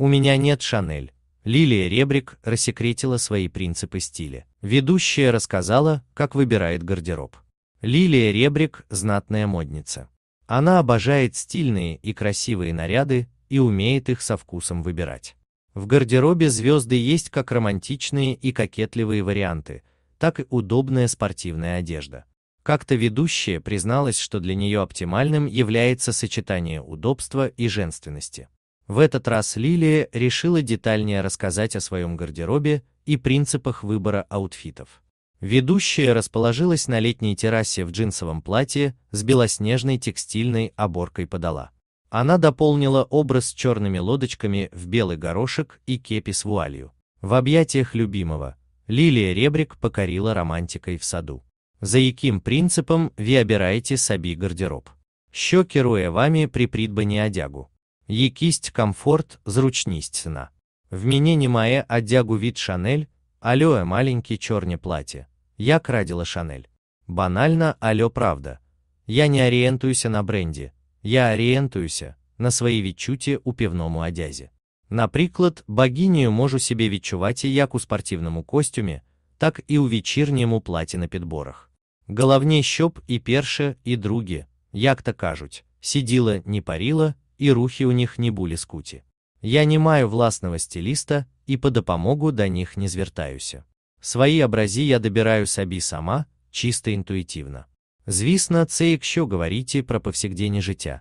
У меня нет Шанель. Лилия Ребрик рассекретила свои принципы стиля. Ведущая рассказала, как выбирает гардероб. Лилия Ребрик – знатная модница. Она обожает стильные и красивые наряды и умеет их со вкусом выбирать. В гардеробе звезды есть как романтичные и кокетливые варианты, так и удобная спортивная одежда. Как-то ведущая призналась, что для нее оптимальным является сочетание удобства и женственности. В этот раз Лилия решила детальнее рассказать о своем гардеробе и принципах выбора аутфитов. Ведущая расположилась на летней террасе в джинсовом платье с белоснежной текстильной оборкой подала. Она дополнила образ черными лодочками в белый горошек и кепи с вуалью. В объятиях любимого Лилия Ребрик покорила романтикой в саду. За яким принципом вы обираете саби гардероб? Що керує вами при придбанні одягу? Якість комфорт, зручність сна. В мені немає одягу від Шанель, альоє маленькі чорні платі. Як радила Шанель. Банально, алё правда. Я не орієнтуюся на бренді, я орієнтуюся на свої відчуття у півному одязі. Наприклад, богиню можу себе відчувати як у спортивному костюмі, так і у вечірньому платі на підборах. Головне, щоб і перше, і друге, як то кажуть, сиділа, не парила, и рухи у них не були скути. Я не маю властного стилиста и па дапамогу да них не звяртаюся. Свои образи я добираю сабі сама, чисто интуитивно. Звісно, це якщо говорите про повсякденні життя.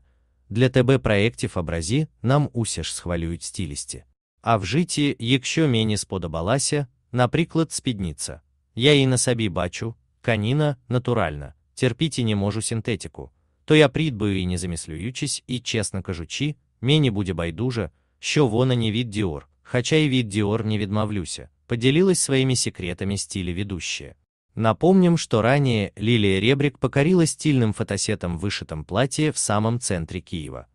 Для тебе проєктів образи нам усе ж схвалюють стилисти. А в житті, якщо мені сподобалася, наприклад, спідниця. Я її на собі бачу, каніна, натуральна, терпіти не можу синтетику то я придбаю и не замислюючись, и честно кажучи, мене буде байдуже, що вона не вид Діор, хотя и вид Діор не відмовлюся, поделилась своими секретами стиля ведущая. Напомним, что ранее Лилия Ребрик покорила стильным фотосетом вышитом платье в самом центре Киева.